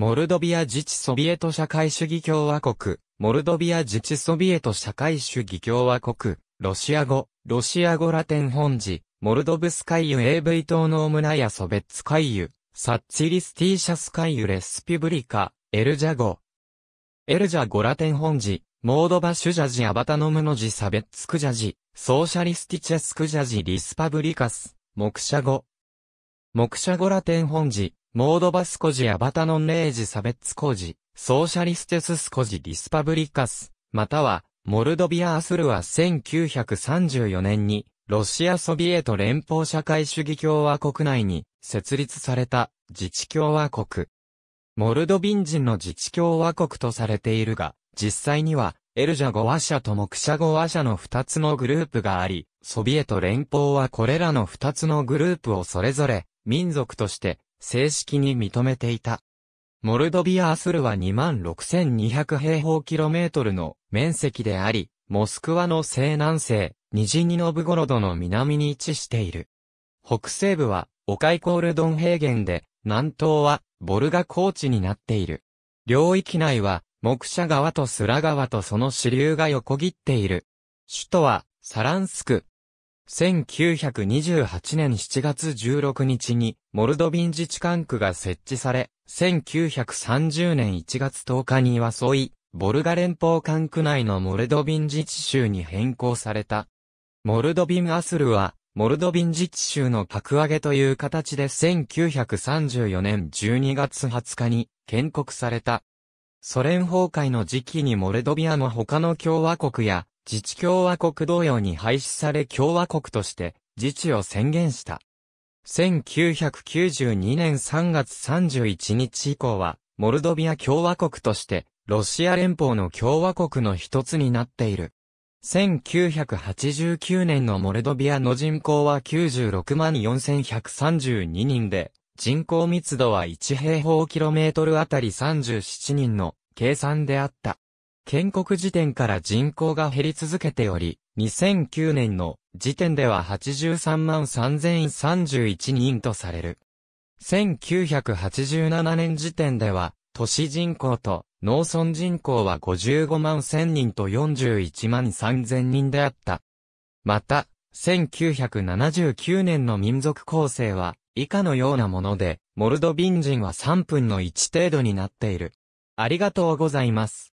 モルドビア自治ソビエト社会主義共和国、モルドビア自治ソビエト社会主義共和国、ロシア語、ロシア語ラテン本字、モルドブスカイユ AV 島のオムナヤソベッツカイユ、サッチリスティーシャスカイユレスピブリカ、エルジャ語。エルジャ語ラテン本字、モードバシュジャジアバタノムノジサベッツクジャジ、ソーシャリスティチェスクジャジリスパブリカス、目者語。目者語ラテン本字、モードバスコジやバタノンレージサベッツコジ、ソーシャリステススコジディスパブリカス、または、モルドビア・アスルは1934年に、ロシアソビエト連邦社会主義共和国内に設立された自治共和国。モルドビン人の自治共和国とされているが、実際にはエルジャゴワ社とモクシャゴワ社の2つのグループがあり、ソビエト連邦はこれらの2つのグループをそれぞれ民族として正式に認めていた。モルドビア・アスルは26,200平方キロメートルの面積であり、モスクワの西南西、ニジニノブゴロドの南に位置している。北西部は、オカイコールドン平原で、南東は、ボルガ高地になっている。領域内は、木斜川とスラ川とその支流が横切っている。首都は、サランスク。1928年7月16日に、モルドビン自治管区が設置され、1930年1月10日に和ソいボルガ連邦管区内のモルドビン自治州に変更された。モルドビンアスルは、モルドビン自治州の格上げという形で1934年12月20日に建国された。ソ連崩壊の時期にモルドビアの他の共和国や自治共和国同様に廃止され共和国として自治を宣言した。1992年3月31日以降は、モルドビア共和国として、ロシア連邦の共和国の一つになっている。1989年のモルドビアの人口は96万4132人で、人口密度は1平方キロメートルあたり37人の計算であった。建国時点から人口が減り続けており、2009年の時点では83万3031人とされる。1987年時点では、都市人口と農村人口は55万1000人と41万3000人であった。また、1979年の民族構成は、以下のようなもので、モルドビン人は3分の1程度になっている。ありがとうございます。